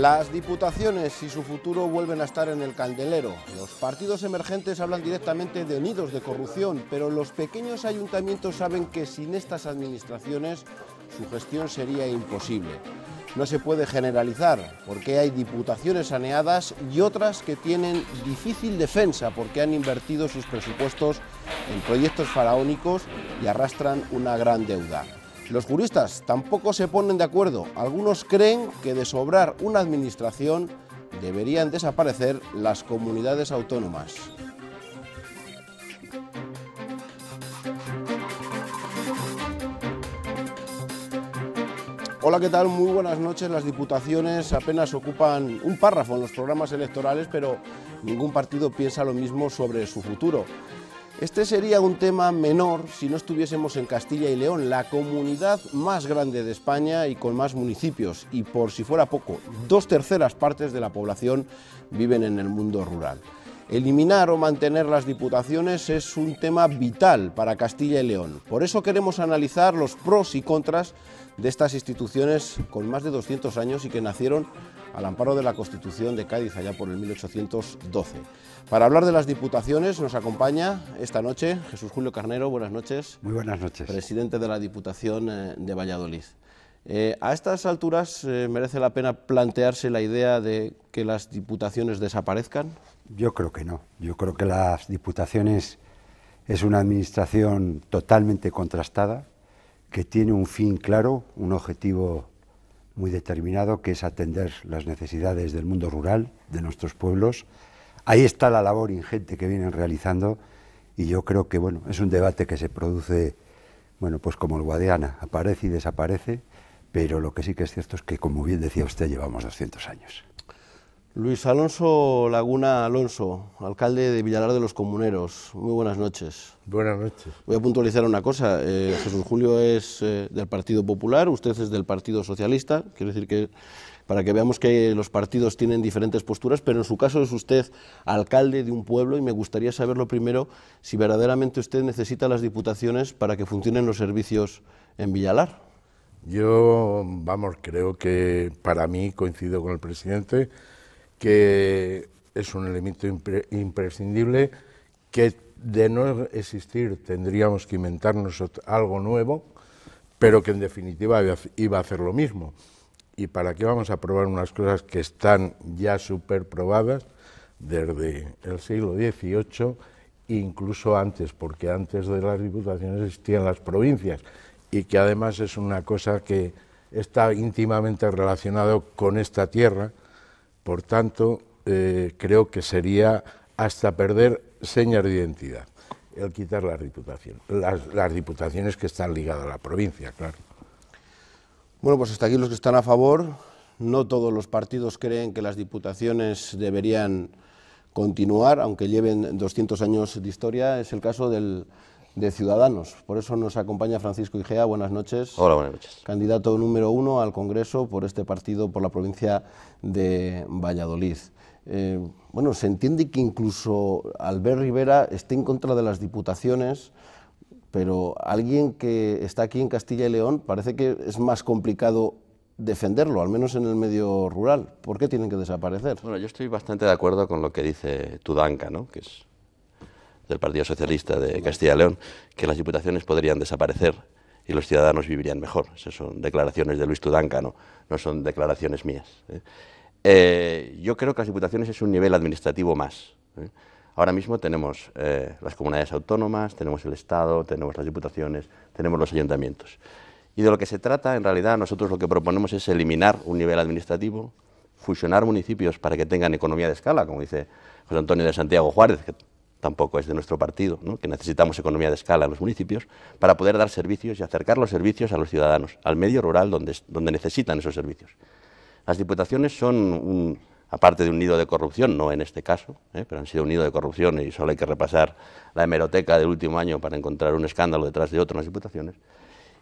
Las diputaciones y su futuro vuelven a estar en el candelero. Los partidos emergentes hablan directamente de nidos de corrupción, pero los pequeños ayuntamientos saben que sin estas administraciones su gestión sería imposible. No se puede generalizar, porque hay diputaciones saneadas y otras que tienen difícil defensa porque han invertido sus presupuestos en proyectos faraónicos y arrastran una gran deuda. Los juristas tampoco se ponen de acuerdo. Algunos creen que de sobrar una administración deberían desaparecer las comunidades autónomas. Hola, ¿qué tal? Muy buenas noches. Las diputaciones apenas ocupan un párrafo en los programas electorales, pero ningún partido piensa lo mismo sobre su futuro. Este sería un tema menor si no estuviésemos en Castilla y León, la comunidad más grande de España y con más municipios, y por si fuera poco, dos terceras partes de la población viven en el mundo rural. Eliminar o mantener las diputaciones es un tema vital para Castilla y León. Por eso queremos analizar los pros y contras de estas instituciones con más de 200 años y que nacieron al amparo de la Constitución de Cádiz allá por el 1812. Para hablar de las diputaciones nos acompaña esta noche Jesús Julio Carnero, buenas noches. Muy buenas noches. Presidente de la Diputación eh, de Valladolid. Eh, a estas alturas eh, merece la pena plantearse la idea de que las diputaciones desaparezcan. Yo creo que no. Yo creo que las diputaciones es una administración totalmente contrastada, que tiene un fin claro, un objetivo muy determinado, que es atender las necesidades del mundo rural, de nuestros pueblos. Ahí está la labor ingente que vienen realizando y yo creo que bueno, es un debate que se produce, bueno, pues como el Guadiana, aparece y desaparece, pero lo que sí que es cierto es que, como bien decía usted, llevamos 200 años. Luis Alonso Laguna Alonso, alcalde de Villalar de los Comuneros. Muy buenas noches. Buenas noches. Voy a puntualizar una cosa. Eh, Jesús Julio es eh, del Partido Popular, usted es del Partido Socialista. Quiero decir que para que veamos que los partidos tienen diferentes posturas, pero en su caso es usted alcalde de un pueblo y me gustaría saberlo primero si verdaderamente usted necesita las diputaciones para que funcionen los servicios en Villalar. Yo, vamos, creo que para mí coincido con el presidente que es un elemento imprescindible que de no existir tendríamos que inventarnos algo nuevo, pero que en definitiva iba a hacer lo mismo. ¿Y para qué vamos a probar unas cosas que están ya súper probadas desde el siglo XVIII, incluso antes, porque antes de las diputaciones existían las provincias, y que además es una cosa que está íntimamente relacionado con esta tierra, por tanto, eh, creo que sería hasta perder señas de identidad el quitar las diputaciones, las, las diputaciones que están ligadas a la provincia, claro. Bueno, pues hasta aquí los que están a favor. No todos los partidos creen que las diputaciones deberían continuar, aunque lleven 200 años de historia. Es el caso del de Ciudadanos. Por eso nos acompaña Francisco Igea. Buenas noches. Hola, buenas noches. Candidato número uno al Congreso por este partido por la provincia de Valladolid. Eh, bueno, se entiende que incluso Albert Rivera esté en contra de las diputaciones, pero alguien que está aquí en Castilla y León parece que es más complicado defenderlo, al menos en el medio rural. ¿Por qué tienen que desaparecer? Bueno, yo estoy bastante de acuerdo con lo que dice Tudanca, ¿no? que es del Partido Socialista de Castilla y León, que las diputaciones podrían desaparecer y los ciudadanos vivirían mejor. Esas son declaraciones de Luis Tudanca, no, son declaraciones mías. ¿eh? Eh, yo creo que las diputaciones es un nivel administrativo más. ¿eh? Ahora mismo tenemos las comunidades autónomas, tenemos el Estado, tenemos las diputaciones, tenemos los ayuntamientos. Y de lo que se trata, en realidad, nosotros lo que proponemos es eliminar un nivel administrativo, fusionar municipios para que tengan economía de escala, como dice José Antonio de Santiago Juárez, tampoco es de nuestro partido, que necesitamos economía de escala en los municipios, para poder dar servicios y acercar los servicios a los ciudadanos, al medio rural donde, donde necesitan esos servicios. Las diputaciones son, un, aparte de un nido de corrupción, no en este caso, ¿eh? pero han sido un nido de corrupción y solo hay que repasar la hemeroteca del último año para encontrar un escándalo detrás de otro en las diputaciones,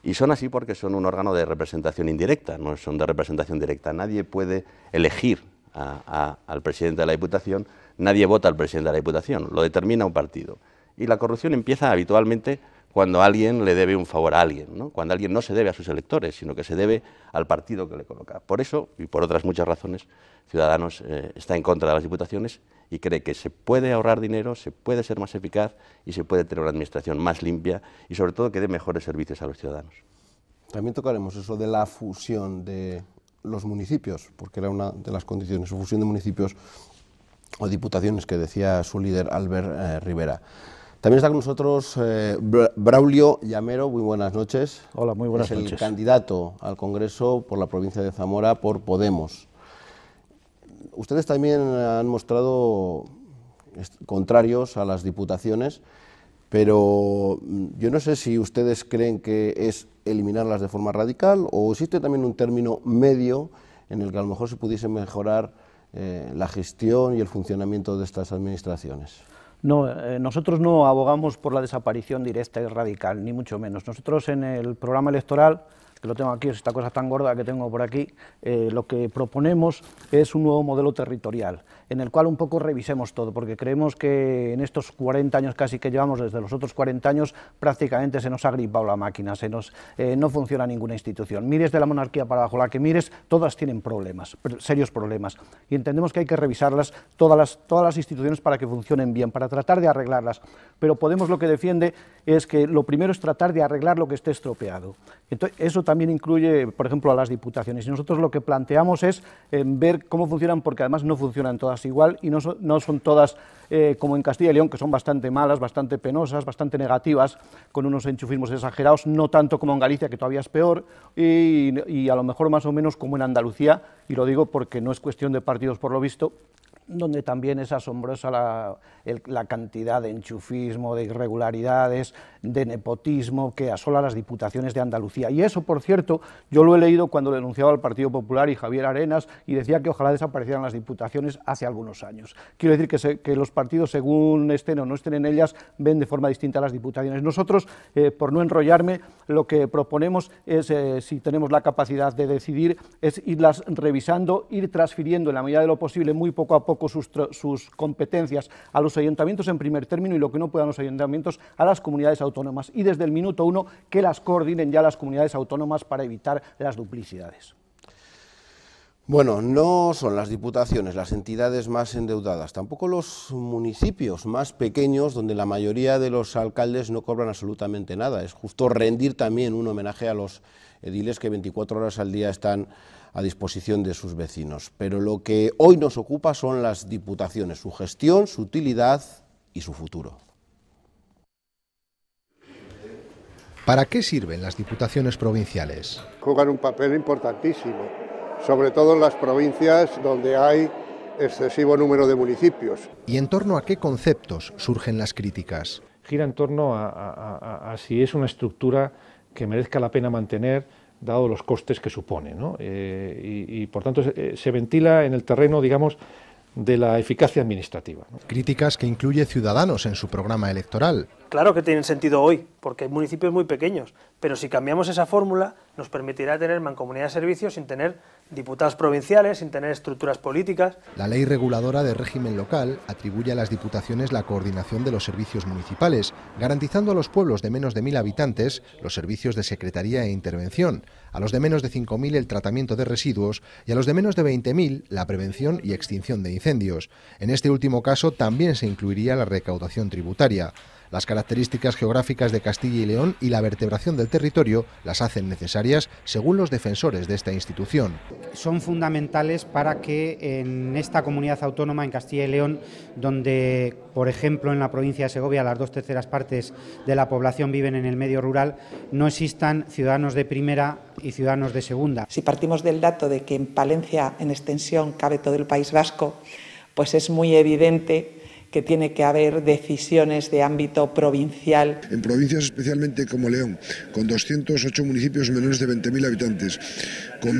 y son así porque son un órgano de representación indirecta, no son de representación directa. Nadie puede elegir al presidente de la diputación nadie vota al presidente de la Diputación, lo determina un partido. Y la corrupción empieza habitualmente cuando alguien le debe un favor a alguien, cuando alguien no se debe a sus electores, sino que se debe al partido que le coloca. Por eso, y por otras muchas razones, Ciudadanos eh, está en contra de las diputaciones y cree que se puede ahorrar dinero, se puede ser más eficaz y se puede tener una administración más limpia y sobre todo que dé mejores servicios a los ciudadanos. También tocaremos eso de la fusión de los municipios, porque era una de las condiciones, su fusión de municipios o diputaciones que decía su líder Albert eh, Rivera. También está con nosotros eh, Braulio Llamero, muy buenas noches. Hola, muy buenas noches. Es el candidato al Congreso por la provincia de Zamora por Podemos. Ustedes también han mostrado contrarios a las diputaciones, pero mm, yo no sé si ustedes creen que es eliminarlas de forma radical o existe también un término medio en el que a lo mejor se pudiese mejorar eh, la gestión y el funcionamiento de estas administraciones? No, eh, nosotros no abogamos por la desaparición directa y radical, ni mucho menos. Nosotros en el programa electoral, que lo tengo aquí, es esta cosa tan gorda que tengo por aquí, eh, lo que proponemos es un nuevo modelo territorial en el cual un poco revisemos todo, porque creemos que en estos 40 años casi que llevamos, desde los otros 40 años, prácticamente se nos ha gripado la máquina, se nos, eh, no funciona ninguna institución. Mires de la monarquía para abajo, la que mires, todas tienen problemas, serios problemas, y entendemos que hay que revisarlas, todas las, todas las instituciones para que funcionen bien, para tratar de arreglarlas, pero Podemos lo que defiende es que lo primero es tratar de arreglar lo que esté estropeado. Entonces, eso también incluye, por ejemplo, a las diputaciones, y nosotros lo que planteamos es eh, ver cómo funcionan, porque además no funcionan todas igual y no son, no son todas eh, como en Castilla y León, que son bastante malas, bastante penosas, bastante negativas, con unos enchufismos exagerados, no tanto como en Galicia, que todavía es peor, y, a lo mejor más o menos como en Andalucía, y lo digo porque no es cuestión de partidos por lo visto, donde también es asombrosa la, cantidad de enchufismo, de irregularidades, de nepotismo que asola las diputaciones de Andalucía. Y eso, por cierto, yo lo he leído cuando lo denunciaba al Partido Popular y Javier Arenas y decía que ojalá desaparecieran las diputaciones hace algunos años. Quiero decir que, los partidos, según estén o no estén en ellas, ven de forma distinta a las diputaciones. Nosotros, eh, por no enrollarme, lo que proponemos es, eh, si tenemos la capacidad de decidir, es irlas revisando, ir transfiriendo en la medida de lo posible muy poco a poco sus, sus, competencias a los ayuntamientos en primer término y lo que no puedan los ayuntamientos a las comunidades autónomas. Y desde el minuto uno que las coordinen ya las comunidades autónomas para evitar las duplicidades. Bueno, no son las diputaciones las entidades más endeudadas, tampoco los municipios más pequeños donde la mayoría de los alcaldes no cobran absolutamente nada. Es justo rendir también un homenaje a los ediles que 24 horas al día están a disposición de sus vecinos. Pero lo que hoy nos ocupa son las diputaciones, su gestión, su utilidad y su futuro. ¿Para qué sirven las diputaciones provinciales? Juegan un papel importantísimo, sobre todo en las provincias donde hay excesivo número de municipios. ¿Y en torno a qué conceptos surgen las críticas? Gira en torno a, si es una estructura que merezca la pena mantener, dado los costes que supone. Eh, y, por tanto, eh, se, ventila en el terreno, digamos, de la eficacia administrativa. Críticas que incluye Ciudadanos en su programa electoral. Claro que tienen sentido hoy, porque hay municipios muy pequeños, pero si cambiamos esa fórmula nos permitirá tener mancomunidad de servicios sin tener diputados provinciales, sin tener estructuras políticas. La ley reguladora de régimen local atribuye a las diputaciones la coordinación de los servicios municipales, garantizando a los pueblos de menos de mil habitantes los servicios de secretaría e intervención, a los de menos de 5.000 el tratamiento de residuos y a los de menos de 20.000 la prevención y extinción de incendios. En este último caso también se incluiría la recaudación tributaria. Las características geográficas de Castilla y León y la vertebración del territorio las hacen necesarias según los defensores de esta institución. Son fundamentales para que en esta comunidad autónoma, en Castilla y León, donde, por ejemplo, en la provincia de Segovia las dos terceras partes de la población viven en el medio rural, no existan ciudadanos de primera y ciudadanos de segunda. Si partimos del dato de que en Palencia, en extensión, cabe todo el País Vasco, pues es muy evidente que tiene que haber decisiones de ámbito provincial. En provincias especialmente como León, con 208 municipios menores de 20.000 habitantes, con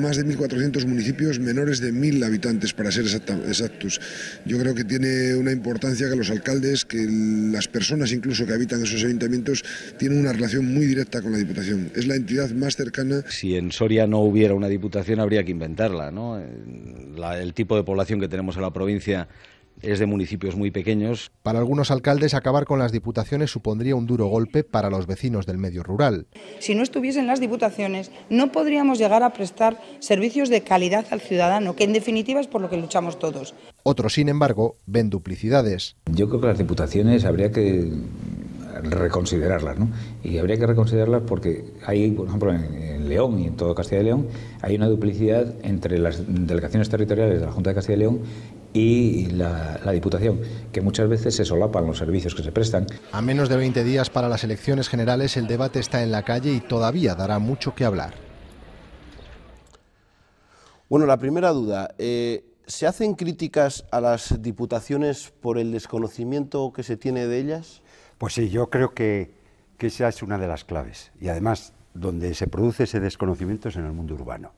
más de 1.400 municipios menores de 1.000 habitantes, para ser exactos. Yo creo que tiene una importancia que los alcaldes, que las personas incluso que habitan esos ayuntamientos, tienen una relación muy directa con la Diputación. Es la entidad más cercana. Si en Soria no hubiera una Diputación, habría que inventarla. ¿no? el tipo de población que tenemos en la provincia es de municipios muy pequeños. Para algunos alcaldes, acabar con las diputaciones supondría un duro golpe para los vecinos del medio rural. Si no estuviesen las diputaciones, no podríamos llegar a prestar servicios de calidad al ciudadano, que en definitiva es por lo que luchamos todos. Otros, sin embargo, ven duplicidades. Yo creo que las diputaciones habría que reconsiderarlas, ¿no? Y habría que reconsiderarlas porque hay, por ejemplo, en, León y en toda Castilla y León, hay una duplicidad entre las delegaciones territoriales de la Junta de Castilla y León y la, Diputación, que muchas veces se solapan los servicios que se prestan. A menos de 20 días para las elecciones generales, el debate está en la calle y todavía dará mucho que hablar. Bueno, la primera duda. Eh, ¿Se hacen críticas a las diputaciones por el desconocimiento que se tiene de ellas? Pues sí, yo creo que, que esa es una de las claves. Y además, donde se produce ese desconocimiento es en el mundo urbano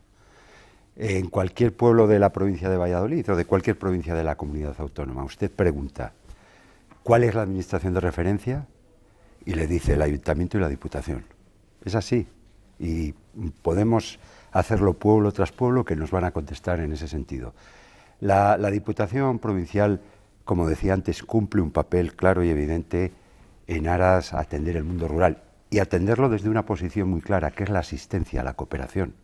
en cualquier pueblo de la provincia de Valladolid o de cualquier provincia de la comunidad autónoma, usted pregunta, ¿cuál es la administración de referencia? Y le dice el ayuntamiento y la diputación. Es así. Y podemos hacerlo pueblo tras pueblo que nos van a contestar en ese sentido. La, diputación provincial, como decía antes, cumple un papel claro y evidente en aras a atender el mundo rural y atenderlo desde una posición muy clara, que es la asistencia, la cooperación.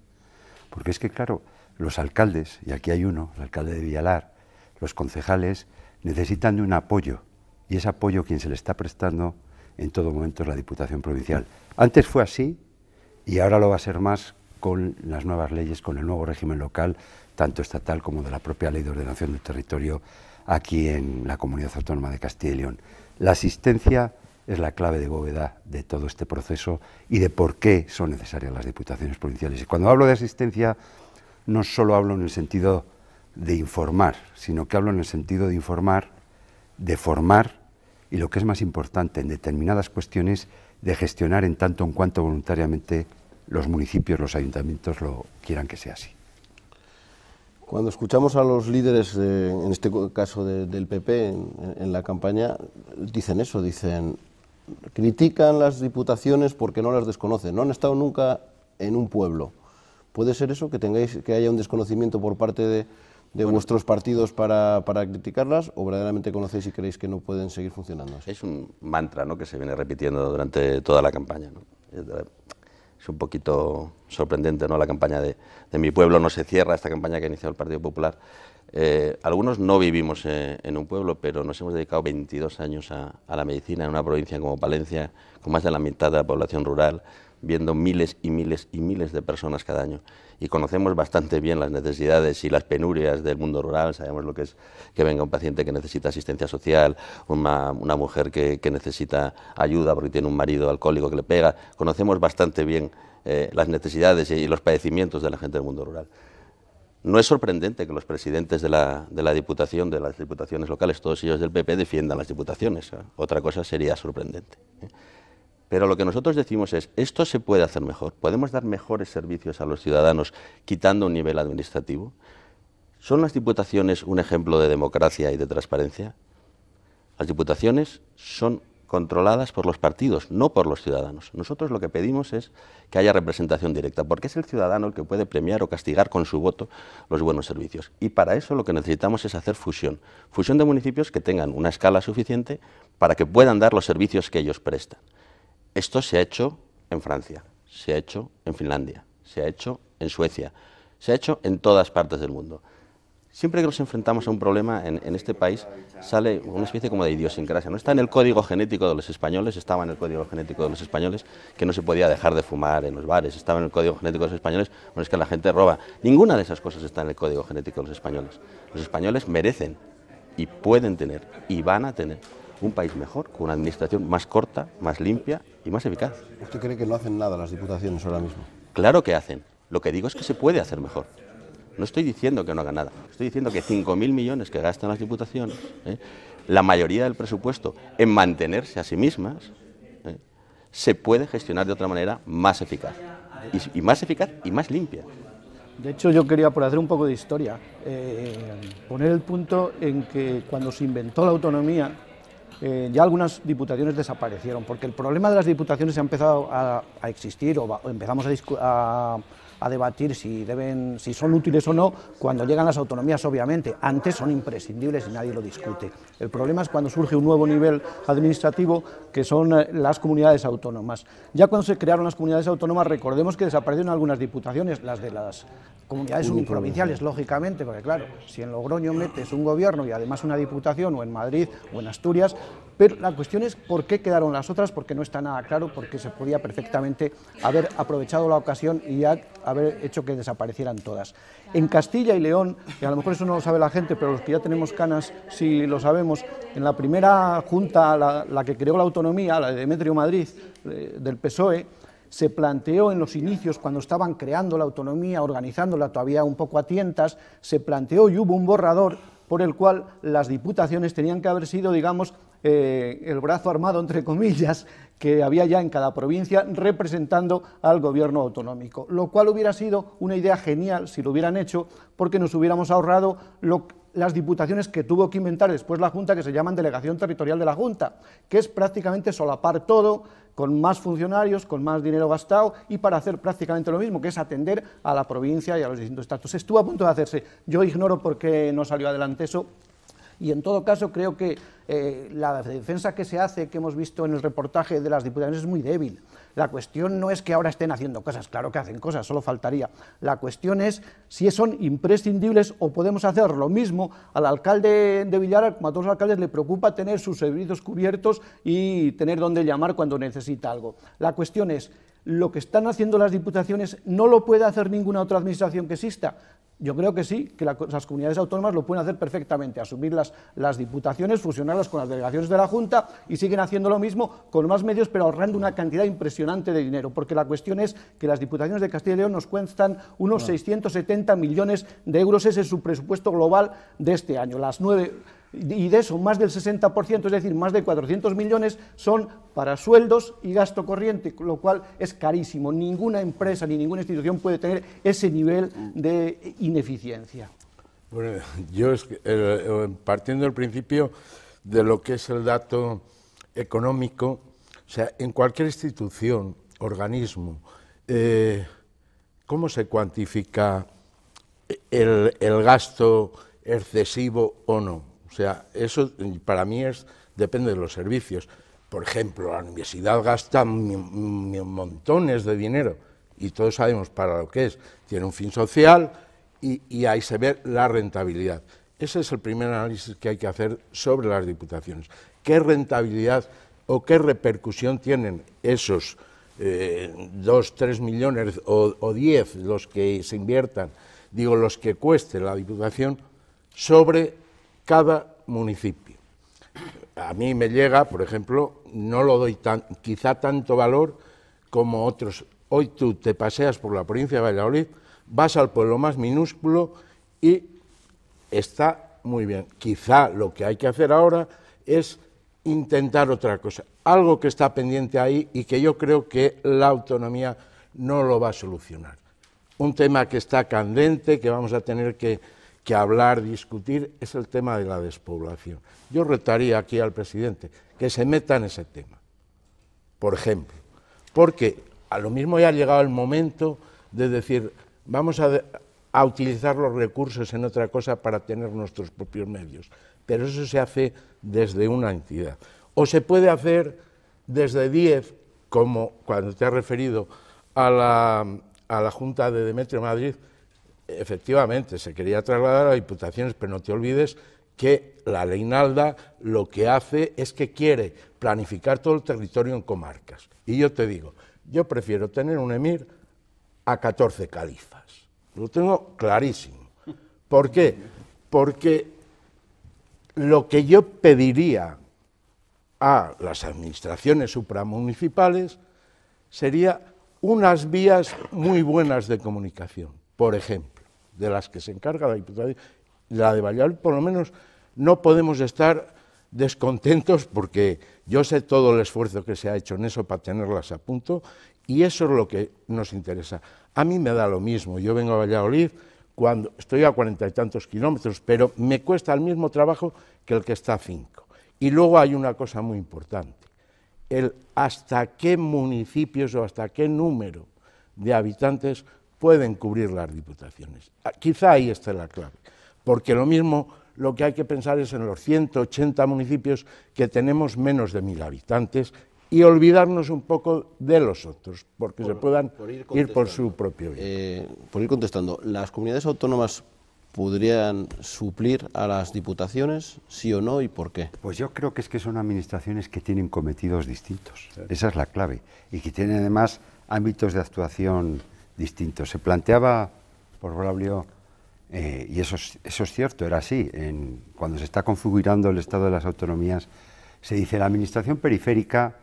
Porque es que, claro, los alcaldes, y aquí hay uno, el alcalde de Villalar, los concejales, necesitan de un apoyo, y ese apoyo quien se le está prestando en todo momento es la Diputación Provincial. Antes fue así y ahora lo va a ser más con las nuevas leyes, con el nuevo régimen local, tanto estatal como de la propia Ley de Ordenación del Territorio aquí en la Comunidad Autónoma de Castilla y León. La asistencia es la clave de bóveda de todo este proceso y de por qué son necesarias las diputaciones provinciales. Y cuando hablo de asistencia no solo hablo en el sentido de informar, sino que hablo en el sentido de informar, de formar y lo que es más importante, en determinadas cuestiones, de gestionar en tanto en cuanto voluntariamente los municipios, los ayuntamientos lo quieran que sea así. Cuando escuchamos a los líderes, en este caso del PP, en, en, la campaña, dicen eso, dicen, critican las diputaciones porque no las desconocen, no han estado nunca en un pueblo. ¿Puede ser eso, que, tengáis, que haya un desconocimiento por parte de, vuestros partidos para, criticarlas o verdaderamente conocéis y creéis que no pueden seguir funcionando Es un mantra que se viene repitiendo durante toda la campaña. Eh, es un poquito sorprendente ¿no? la campaña de, Mi Pueblo no se cierra, esta campaña que ha iniciado el Partido Popular. Eh, algunos no vivimos eh, en un pueblo, pero nos hemos dedicado 22 años a, a la medicina en una provincia como Palencia, con más de la mitad de la población rural, viendo miles y miles y miles de personas cada año y conocemos bastante bien las necesidades y las penurias del mundo rural, sabemos lo que es que venga un paciente que necesita asistencia social, una, mujer que, necesita ayuda porque tiene un marido alcohólico que le pega, conocemos bastante bien eh, las necesidades y, los padecimientos de la gente del mundo rural. No es sorprendente que los presidentes de la, de la, Diputación, de las diputaciones locales, todos ellos del PP, defiendan las diputaciones. Otra cosa sería sorprendente. ¿eh? Pero lo que nosotros decimos es, esto se puede hacer mejor, podemos dar mejores servicios a los ciudadanos quitando un nivel administrativo. ¿Son las diputaciones un ejemplo de democracia y de transparencia? Las diputaciones son controladas por los partidos, no por los ciudadanos. Nosotros lo que pedimos es que haya representación directa, porque es el ciudadano el que puede premiar o castigar con su voto los buenos servicios. Y para eso lo que necesitamos es hacer fusión, fusión de municipios que tengan una escala suficiente para que puedan dar los servicios que ellos prestan. Esto se ha hecho en Francia, se ha hecho en Finlandia, se ha hecho en Suecia, se ha hecho en todas partes del mundo. Siempre que nos enfrentamos a un problema en, este país sale una especie como de idiosincrasia. No está en el código genético de los españoles, estaba en el código genético de los españoles que no se podía dejar de fumar en los bares, estaba en el código genético de los españoles, bueno, es que la gente roba. Ninguna de esas cosas está en el código genético de los españoles. Los españoles merecen y pueden tener y van a tener un país mejor, con una administración más corta, más limpia y más eficaz. ¿Usted cree que no hacen nada las diputaciones ahora mismo? Claro que hacen. Lo que digo es que se puede hacer mejor. No estoy diciendo que no hagan nada. Estoy diciendo que 5.000 millones que gastan las diputaciones, ¿eh? la mayoría del presupuesto en mantenerse a sí mismas, ¿eh? se puede gestionar de otra manera más eficaz. Y, más eficaz y más limpia. De hecho, yo quería, por hacer un poco de historia, eh, poner el punto en que cuando se inventó la autonomía, eh, ya algunas diputaciones desaparecieron, porque el problema de las diputaciones ha empezado a, existir o, empezamos a, a a debatir si, deben, si son útiles o no cuando llegan las autonomías, obviamente. Antes son imprescindibles y nadie lo discute. El problema es cuando surge un nuevo nivel administrativo, que son eh, las comunidades autónomas. Ya cuando se crearon las comunidades autónomas, recordemos que desaparecieron algunas diputaciones, las de las comunidades uniprovinciales, lógicamente, porque claro, si en Logroño metes un gobierno y además una diputación, o en Madrid o en Asturias, pero la cuestión es por qué quedaron las otras, porque no está nada claro, porque se podía perfectamente haber aprovechado la ocasión y haber hecho que desaparecieran todas. En Castilla y León, y a lo mejor eso no lo sabe la gente, pero los que ya tenemos canas sí lo sabemos, en la primera junta, la, que creó la autonomía, la de Demetrio Madrid, eh, del PSOE, se planteó en los inicios, cuando estaban creando la autonomía, organizándola todavía un poco a tientas, se planteó y hubo un borrador por el cual las diputaciones tenían que haber sido, digamos, eh, el brazo armado, entre comillas, que había ya en cada provincia representando al gobierno autonómico, lo cual hubiera sido una idea genial si lo hubieran hecho, porque nos hubiéramos ahorrado las diputaciones que tuvo que inventar después la Junta, que se llaman Delegación Territorial de la Junta, que es prácticamente solapar todo con más funcionarios, con más dinero gastado y para hacer prácticamente lo mismo, que es atender a la provincia y a los distintos estatus. Estuvo a punto de hacerse. Yo ignoro por qué no salió adelante eso, y en todo caso creo que eh, la defensa que se hace, que hemos visto en el reportaje de las diputaciones, es muy débil. La cuestión no es que ahora estén haciendo cosas, claro que hacen cosas, solo faltaría. La cuestión es si son imprescindibles o podemos hacer lo mismo. Al alcalde de Villar, como a todos los alcaldes, le preocupa tener sus servicios cubiertos y tener dónde llamar cuando necesita algo. La cuestión es, lo que están haciendo las diputaciones no lo puede hacer ninguna otra administración que exista. Yo creo que sí, que las comunidades autónomas lo pueden hacer perfectamente, asumir las, diputaciones, fusionarlas con las delegaciones de la Junta y siguen haciendo lo mismo con más medios, pero ahorrando una cantidad impresionante de dinero, porque la cuestión es que las diputaciones de Castilla y León nos cuestan unos 670 millones de euros, ese es su presupuesto global de este año. Las nueve, y de eso más del 60%, es decir, más de 400 millones, son para sueldos y gasto corriente, lo cual es carísimo. Ninguna empresa ni ninguna institución puede tener ese nivel de ineficiencia. Bueno, yo es partiendo del principio de lo que es el dato económico, o sea, en cualquier institución, organismo, eh, ¿cómo se cuantifica el gasto excesivo o no? O sea, eso para mí depende de los servicios. Por ejemplo, la universidad gasta montones de dinero y todos sabemos para lo que es. Tiene un fin social y, ahí se ve la rentabilidad. Ese es el primer análisis que hay que hacer sobre las diputaciones. ¿Qué rentabilidad o qué repercusión tienen esos eh, dos, tres millones o, o diez los que se inviertan, digo los que cueste la diputación, sobre cada municipio. A mí me llega, por ejemplo, no lo doy tan, quizá tanto valor como otros. Hoy tú te paseas por la provincia de Valladolid, vas al pueblo más minúsculo y está muy bien. Quizá lo que hay que hacer ahora es intentar otra cosa, algo que está pendiente ahí y que yo creo que la autonomía no lo va a solucionar. Un tema que está candente, que vamos a tener que que hablar, discutir, es el tema de la despoblación. Yo retaría aquí al presidente que se meta en ese tema, por ejemplo, porque a lo mismo ya ha llegado el momento de decir, vamos a, utilizar los recursos en otra cosa para tener nuestros propios medios, pero eso se hace desde una entidad. O se puede hacer desde diez, como cuando te has referido a la, a la Junta de Demetrio Madrid, efectivamente, se quería trasladar a diputaciones, pero no te olvides que la ley Nalda lo que hace es que quiere planificar todo el territorio en comarcas. Y yo te digo, yo prefiero tener un emir a 14 califas. Lo tengo clarísimo. ¿Por qué? Porque lo que yo pediría a las administraciones supramunicipales sería unas vías muy buenas de comunicación. Por ejemplo, de las que se encarga la diputada, la de Valladolid, por lo menos no podemos estar descontentos porque yo sé todo el esfuerzo que se ha hecho en eso para tenerlas a punto y eso es lo que nos interesa. A mí me da lo mismo, yo vengo a Valladolid cuando estoy a cuarenta y tantos kilómetros, pero me cuesta el mismo trabajo que el que está a cinco. Y luego hay una cosa muy importante, el hasta qué municipios o hasta qué número de habitantes pueden cubrir las diputaciones. Ah, quizá ahí está la clave, porque lo mismo lo que hay que pensar es en los 180 municipios que tenemos menos de mil habitantes y olvidarnos un poco de los otros, porque se puedan ir, por su propio eh, por ir contestando, ¿las comunidades autónomas podrían suplir a las diputaciones, sí o no, y por qué? Pues yo creo que es que son administraciones que tienen cometidos distintos, esa es la clave, y que tienen además ámbitos de actuación ...distinto, Se planteaba por Braulio, eh, y eso, es cierto, era así, en, cuando se está configurando el Estado de las Autonomías, se dice la administración periférica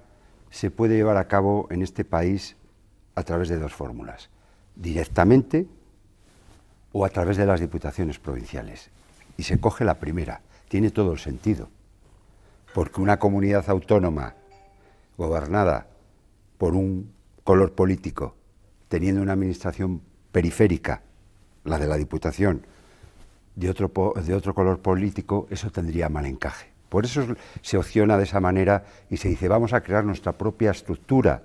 se puede llevar a cabo en este país a través de dos fórmulas, directamente o a través de las diputaciones provinciales. Y se coge la primera, tiene todo el sentido, porque una comunidad autónoma gobernada por un color político teniendo una administración periférica, la de la Diputación, de otro, de otro color político, eso tendría mal encaje. Por eso se opciona de esa manera y se dice, vamos a crear nuestra propia estructura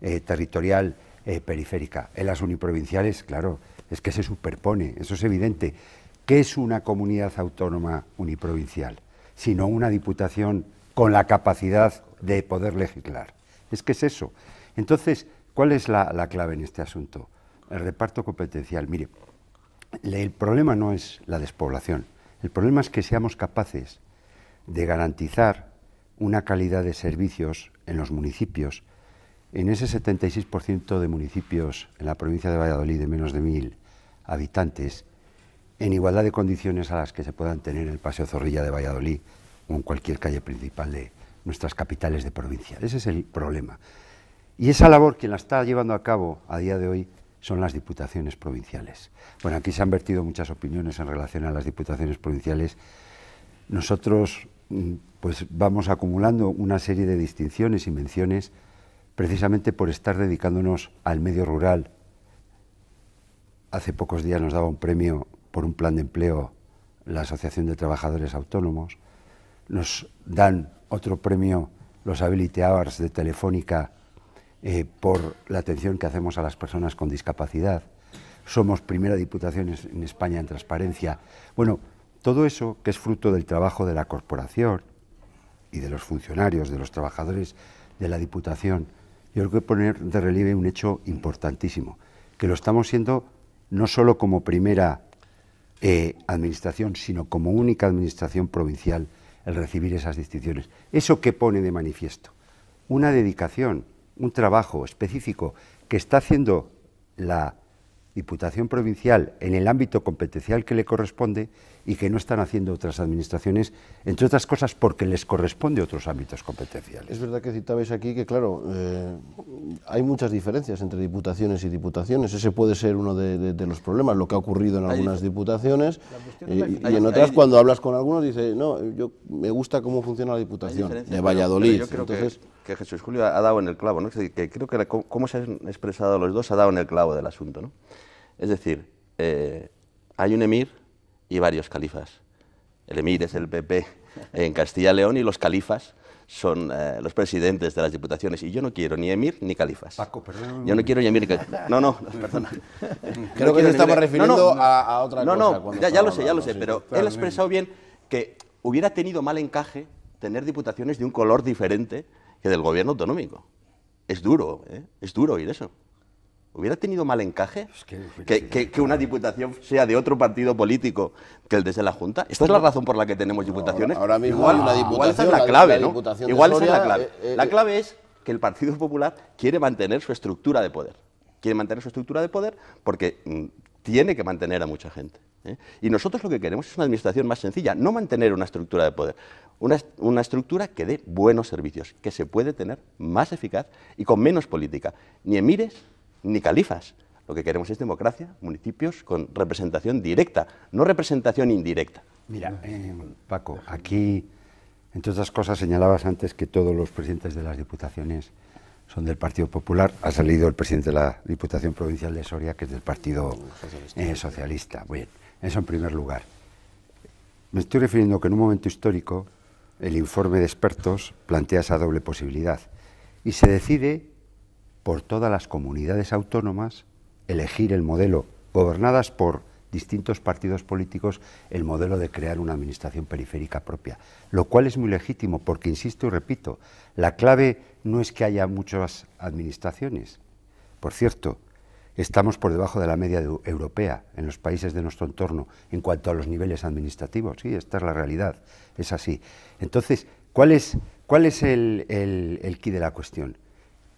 eh, territorial eh, periférica. En las uniprovinciales, claro, es que se superpone, eso es evidente. ¿Qué es una comunidad autónoma uniprovincial? Sino una diputación con la capacidad de poder legislar. Es que es eso. Entonces, ¿Cuál es la, clave en este asunto? El reparto competencial. Mire, el problema no es la despoblación, el problema es que seamos capaces de garantizar una calidad de servicios en los municipios, en ese 76% de municipios en la provincia de Valladolid de menos de mil habitantes, en igualdad de condiciones a las que se puedan tener en el Paseo Zorrilla de Valladolid o en cualquier calle principal de nuestras capitales de provincia. Ese es el problema. Y esa labor quien la está llevando a cabo a día de hoy son las diputaciones provinciales. Bueno, aquí se han vertido muchas opiniones en relación a las diputaciones provinciales. Nosotros mm, pues vamos acumulando una serie de distinciones y menciones precisamente por estar dedicándonos al medio rural. Hace pocos días nos daba un premio por un plan de empleo la Asociación de Trabajadores Autónomos. Nos dan otro premio los habilitadores de Telefónica eh, por la atención que hacemos a las personas con discapacidad. Somos primera diputación en España en transparencia. Bueno, todo eso que es fruto del trabajo de la corporación y de los funcionarios, de los trabajadores de la diputación, yo creo que poner de relieve un hecho importantísimo, que lo estamos siendo no solo como primera eh, administración, sino como única administración provincial el recibir esas distinciones. Eso que pone de manifiesto una dedicación un trabajo específico que está haciendo la Diputación Provincial en el ámbito competencial que le corresponde y que no están haciendo otras administraciones, entre otras cosas porque les corresponde otros ámbitos competenciales. Es verdad que citabais aquí que, claro, eh, hay muchas diferencias entre diputaciones y diputaciones. Ese puede ser uno de, los problemas, lo que ha ocurrido en algunas diputaciones. y en otras, cuando hablas con algunos, dice no, yo me gusta cómo funciona la diputación de Valladolid. creo que, Jesús Julio ha dado en el clavo, ¿no? que, creo que cómo se han expresado los dos ha dado en el clavo del asunto. ¿no? Es decir, eh, hay un emir y varios califas. El emir es el PP en Castilla y León y los califas son eh, los presidentes de las diputaciones. Y yo no quiero ni emir ni califas. Paco, perdón. Yo no quiero ni emir ni califas. No, no, perdona. Creo que nos estamos refiriendo a, otra cosa. No, no, ya, lo sé, ya lo sé, pero él ha expresado bien que hubiera tenido mal encaje tener diputaciones de un color diferente que del gobierno autonómico. Es duro, ¿eh? es duro ir eso. ¿Hubiera tenido mal encaje que, una diputación sea de otro partido político que el desde la Junta? ¿Esta es la razón por la que tenemos diputaciones? Ahora, mismo hay una diputación, igual es la clave, La es eh, eh, eh, clave. es que el Partido Popular quiere mantener su estructura de poder. Quiere mantener su estructura de poder porque mm, tiene que mantener a mucha gente. Y nosotros lo que queremos es una administración más sencilla, no mantener una estructura de poder, una, estructura que dé buenos servicios, que se puede tener más eficaz y con menos política. Ni emires ni califas. Lo que queremos es democracia, municipios con representación directa, no representación indirecta. Mira, eh, Paco, aquí, entre otras cosas, señalabas antes que todos los presidentes de las diputaciones son del Partido Popular. Ha salido el presidente de la Diputación Provincial de Soria, que es del Partido uh, Socialista. Eh, bien, eso en primer lugar. Me estoy refiriendo que en un momento histórico el informe de expertos plantea esa doble posibilidad y se decide por todas las comunidades autónomas, elegir el modelo, gobernadas por distintos partidos políticos, el modelo de crear una administración periférica propia, lo cual es muy legítimo porque, insisto y repito, la clave no es que haya muchas administraciones. Por cierto, estamos por debajo de la media europea en los países de nuestro entorno en cuanto a los niveles administrativos. Sí, esta es la realidad, es así. Entonces, ¿cuál es, cuál es el, el, de la cuestión?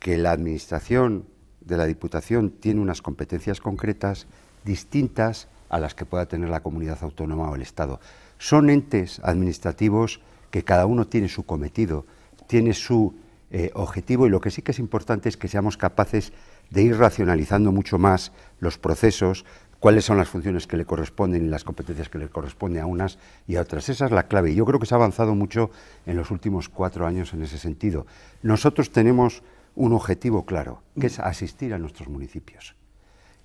que la Administración de la Diputación tiene unas competencias concretas distintas a las que pueda tener la comunidad autónoma o el Estado. Son entes administrativos que cada uno tiene su cometido, tiene su eh, objetivo y lo que sí que es importante es que seamos capaces de ir racionalizando mucho más los procesos, cuáles son las funciones que le corresponden y las competencias que le corresponden a unas y a otras. Esa es la clave. Y Yo creo que se ha avanzado mucho en los últimos cuatro años en ese sentido. Nosotros tenemos un objetivo claro, que es asistir a nuestros municipios.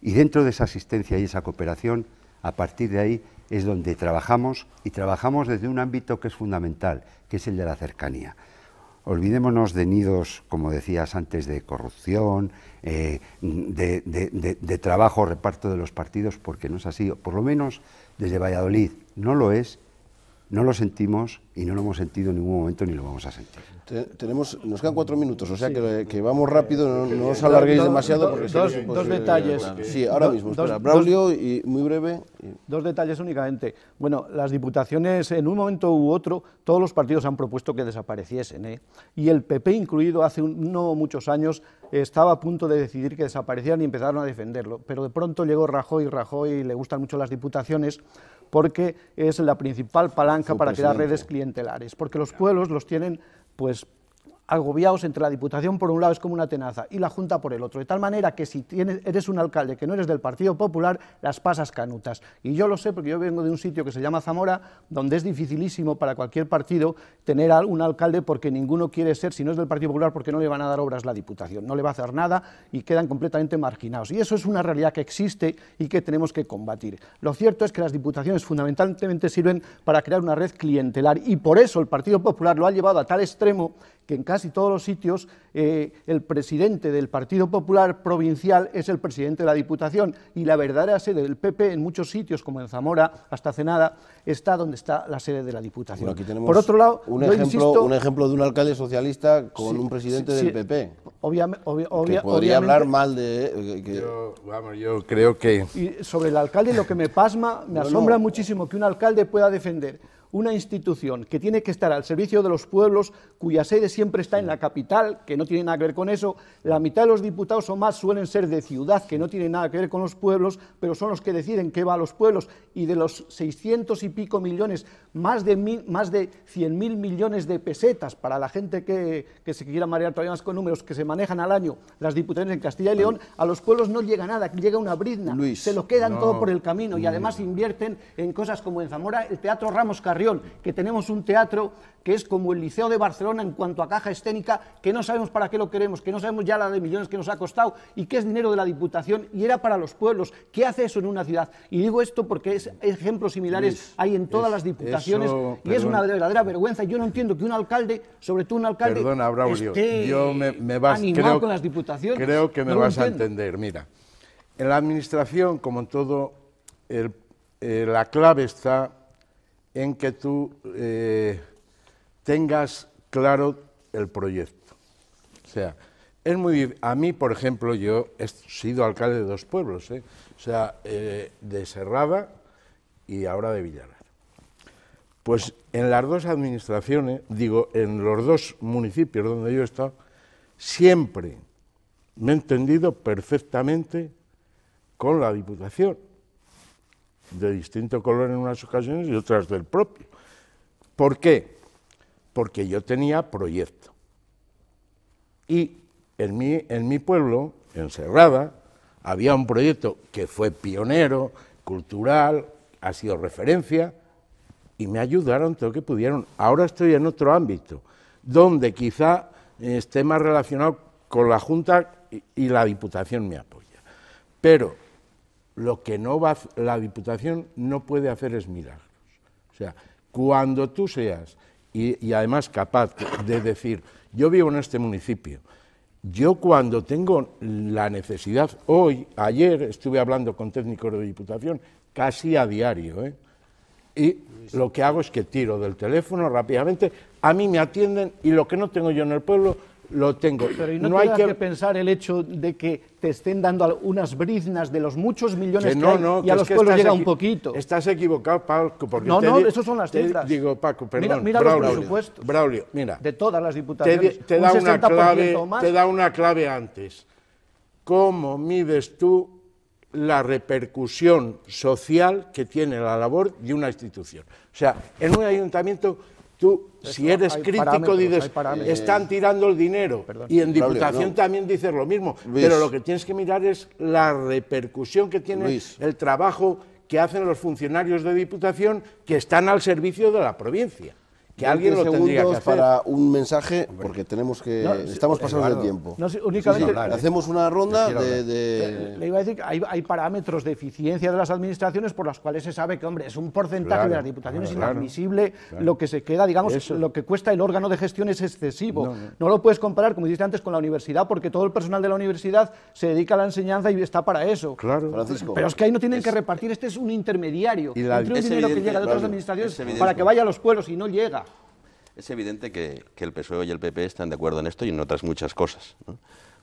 Y dentro de esa asistencia y esa cooperación, a partir de ahí es donde trabajamos y trabajamos desde un ámbito que es fundamental, que es el de la cercanía. Olvidémonos de nidos, como decías antes, de corrupción, eh, de, de, trabajo, reparto de los partidos, porque no es así. Por lo menos desde Valladolid no lo es, no lo sentimos y no lo hemos sentido en ningún momento ni lo vamos a sentir. tenemos, nos quedan cuatro minutos, o sea que, vamos rápido, no, os alarguéis demasiado. porque dos, detalles. Sí, ahora mismo. Braulio, y muy breve. Dos detalles únicamente. Bueno, las diputaciones, en un momento u otro, todos los partidos han propuesto que desapareciesen. ¿eh? Y el PP incluido, hace no muchos años, estaba a punto de decidir que desaparecieran y empezaron a defenderlo. Pero de pronto llegó Rajoy, Rajoy le gustan mucho las diputaciones porque es la principal palanca para crear redes clientes porque los pueblos los tienen pues agobiados entre la Diputación por un lado es como una tenaza y la Junta por el otro, de tal manera que si eres un alcalde que no eres del Partido Popular, las pasas canutas. Y yo lo sé porque yo vengo de un sitio que se llama Zamora, donde es dificilísimo para cualquier partido tener a un alcalde porque ninguno quiere ser, si no es del Partido Popular, porque no le van a dar obras la Diputación, no le va a hacer nada y quedan completamente marginados. Y eso es una realidad que existe y que tenemos que combatir. Lo cierto es que las Diputaciones fundamentalmente sirven para crear una red clientelar y por eso el Partido Popular lo ha llevado a tal extremo que en casi todos los sitios eh, el presidente del Partido Popular Provincial es el presidente de la Diputación y la verdadera sede del PP en muchos sitios, como en Zamora, hasta Cenada, está donde está la sede de la Diputación. aquí tenemos Por otro lado, un, ejemplo, de un alcalde socialista con un presidente del PP. podría hablar mal de... Eh, yo, yo creo que... sobre el alcalde lo que me pasma, me asombra muchísimo que un alcalde pueda defender una institución que tiene que estar al servicio de los pueblos, cuya sede siempre está en la capital, que no tiene nada que ver con eso, la mitad de los diputados o más suelen ser de ciudad, que no tiene nada que ver con los pueblos, pero son los que deciden qué va a los pueblos, y de los 600 y pico millones, más de, mil, más de 100.000 millones de pesetas para la gente que, se quiera marear todavía más con números, que se manejan al año las diputaciones en Castilla y León, a los pueblos no llega nada, llega una brizna, se lo quedan todo por el camino, y además invierten en cosas como en Zamora, el Teatro Ramos Carrillo, que tenemos un teatro que es como el Liceo de Barcelona en cuanto a caja escénica, que no sabemos para qué lo queremos, que no sabemos ya la de millones que nos ha costado y que es dinero de la Diputación y era para los pueblos. ¿Qué hace eso en una ciudad? Y digo esto porque es, ejemplos similares hay en todas las diputaciones y es una verdadera vergüenza. Yo no entiendo que un alcalde, sobre todo un alcalde, perdona, yo me, vas, animado creo, con las diputaciones. Creo que me vas a entender, mira. En la administración, como en todo, eh, la clave está en que tú eh, tengas claro el proyecto. O sea, es muy a mí, por ejemplo, yo he sido alcalde de dos pueblos, ¿eh? o sea, eh, de Serrada y ahora de Villalar. Pues en las dos administraciones, digo, en los dos municipios donde yo he estado, siempre me he entendido perfectamente con la Diputación de distinto color en unas ocasiones y otras del propio. ¿Por qué? Porque yo tenía proyecto. Y en mi, en mi pueblo, en había un proyecto que fue pionero, cultural, ha sido referencia, y me ayudaron todo lo que pudieron. Ahora estoy en otro ámbito, donde quizá esté más relacionado con la Junta y la Diputación me apoya. Pero lo que no va, la Diputación no puede hacer es milagros. O sea, cuando tú seas, y, además capaz de decir, yo vivo en este municipio, yo cuando tengo la necesidad, hoy, ayer estuve hablando con técnicos de Diputación, casi a diario, ¿eh? y lo que hago es que tiro del teléfono rápidamente, a mí me atienden y lo que no tengo yo en el pueblo lo tengo. Pero no, hay que... pensar el hecho de que te estén dando unas briznas de los muchos millones que, no, y a los pueblos llega un poquito. Estás equivocado, Paco. Porque no, no, esas son las cifras. Digo, Paco, perdón. Mira, mira Braulio, mira. De todas las diputaciones. Te, da una clave, te da una clave antes. ¿Cómo mides tú la repercusión social que tiene la labor de una institución? O sea, en un ayuntamiento Tú, si eres crítico, dices, están tirando el dinero. Y en Diputación también dices lo mismo. Pero lo que tienes que mirar es la repercusión que tiene el trabajo que hacen los funcionarios de Diputación que están al servicio de la provincia que alguien lo tendría para un mensaje, porque tenemos que estamos pasando el tiempo. ¿eh? hacemos una ronda de, eh, Le iba a decir que hay, parámetros de eficiencia de las administraciones por las cuales se sabe que, hombre, es un porcentaje de las diputaciones inadmisible. lo que se queda, digamos, lo que cuesta el órgano de gestión es excesivo. No, lo puedes comparar, como dijiste antes, con la universidad, porque todo el personal de la universidad se dedica a la enseñanza y está para eso. Claro, Pero es que ahí no tienen que repartir, este es un intermediario. Y entre un dinero que llega de otras administraciones para que vaya a los pueblos y no llega. Es evidente que, el PSOE y el PP están de acuerdo en esto y en otras muchas cosas.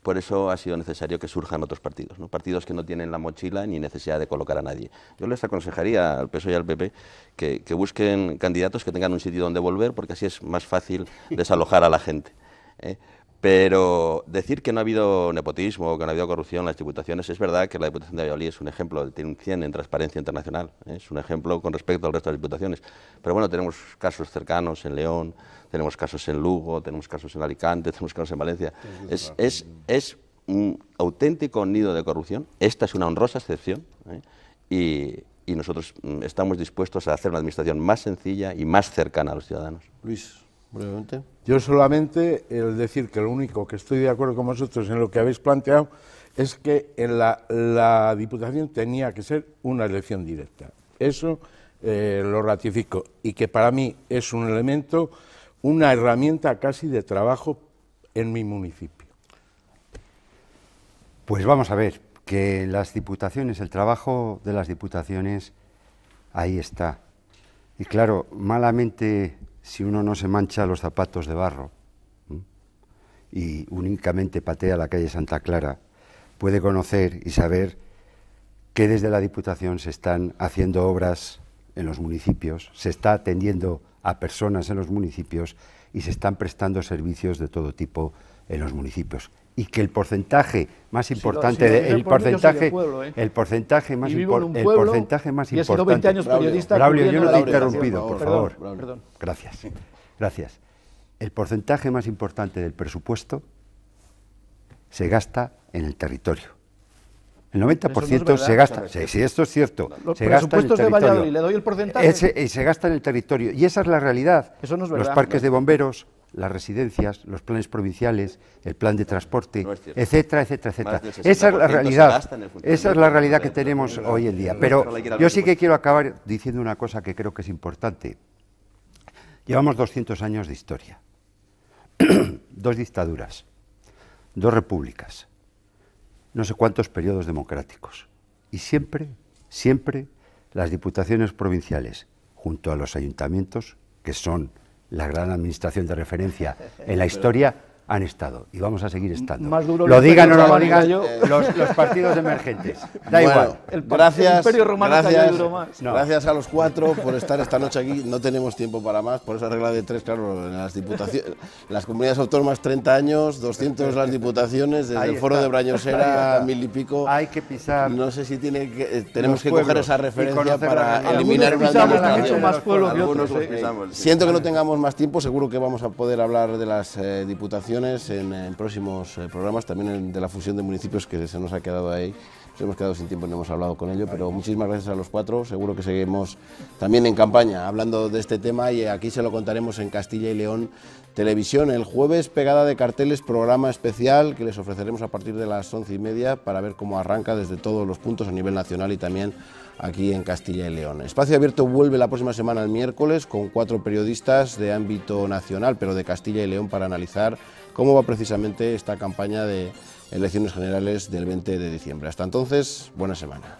Por eso ha sido necesario que surjan otros partidos, ¿no? partidos que no tienen la mochila ni necesidad de colocar a nadie. Yo les aconsejaría al PSOE y al PP que, busquen candidatos que tengan un sitio donde volver, porque así es más fácil desalojar a la gente. ¿eh? Pero decir que no ha habido nepotismo, que no ha habido corrupción en las diputaciones, es verdad que la Diputación de Valladolid es un ejemplo, tiene un 100 en Transparencia Internacional, ¿eh? es un ejemplo con respecto al resto de las diputaciones. Pero bueno, tenemos casos cercanos en León, tenemos casos en Lugo, tenemos casos en Alicante, tenemos casos en Valencia. Es, un auténtico nido de corrupción, esta es una honrosa excepción, ¿eh? y, y nosotros mm, estamos dispuestos a hacer una administración más sencilla y más cercana a los ciudadanos. Luis. Yo solamente el decir que lo único que estoy de acuerdo con vosotros en lo que habéis planteado es que en la, Diputación tenía que ser una elección directa. Eso eh, lo ratifico y que para mí es un elemento, una herramienta casi de trabajo en mi municipio. Pues vamos a ver, que las diputaciones, el trabajo de las diputaciones, ahí está. Y claro, malamente si uno no se mancha los zapatos de barro y únicamente patea la calle Santa Clara, puede conocer y saber que desde la Diputación se están haciendo obras en los municipios, se está atendiendo a personas en los municipios y se están prestando servicios de todo tipo en los municipios y que el porcentaje más importante si el, porcentaje, ¿eh? el porcentaje más importante el porcentaje más importante 20 años periodista yo no te he interrumpido por favor perdón, gracias gracias el porcentaje más importante del presupuesto se gasta en el territorio el 90% no se gasta, si esto es cierto, Los se gasta en el territorio. De Valladolid, se gasta en el territorio y esa es la realidad. Eso no es verdad. Los parques de bomberos, las residencias, los planes provinciales, el plan de transporte, etcétera, etcétera, etcétera. Esa es la realidad, esa es la realidad que tenemos hoy en día. Pero yo sí que quiero acabar diciendo una cosa que creo que es importante. Llevamos 200 años de historia, dos dictaduras, dos repúblicas, no sé cuántos periodos democráticos. Y siempre, siempre las diputaciones provinciales, junto a los ayuntamientos, que son la gran administración de referencia en la historia han estado y vamos a seguir estando. lo digan o no lo digan yo. Los, partidos emergentes. Da igual. gracias, gracias, a los cuatro por estar esta noche aquí. No tenemos tiempo para más. Por esa regla de tres, claro, las, diputaciones, las comunidades autónomas 30 años, 200 las diputaciones, desde el foro de Brañosera, mil y pico. Hay que pisar. No sé si tiene que, eh, tenemos que coger esa referencia para eliminar una más ¿eh? Siento que no tengamos más tiempo. Seguro que vamos a poder hablar de las eh, diputaciones en, próximos eh, programas, también de la fusión de municipios que se nos ha quedado ahí. Nos hemos quedado sin tiempo y no hemos hablado con ello, pero muchísimas gracias a los cuatro. Seguro que seguimos también en campaña hablando de este tema y aquí se lo contaremos en Castilla y León Televisión. El jueves, pegada de carteles, programa especial que les ofreceremos a partir de las once y media para ver cómo arranca desde todos los puntos a nivel nacional y también aquí en Castilla y León. Espacio Abierto vuelve la próxima semana el miércoles con cuatro periodistas de ámbito nacional, pero de Castilla y León para analizar cómo va precisamente esta campaña de elecciones generales del 20 de diciembre. Hasta entonces, buena semana.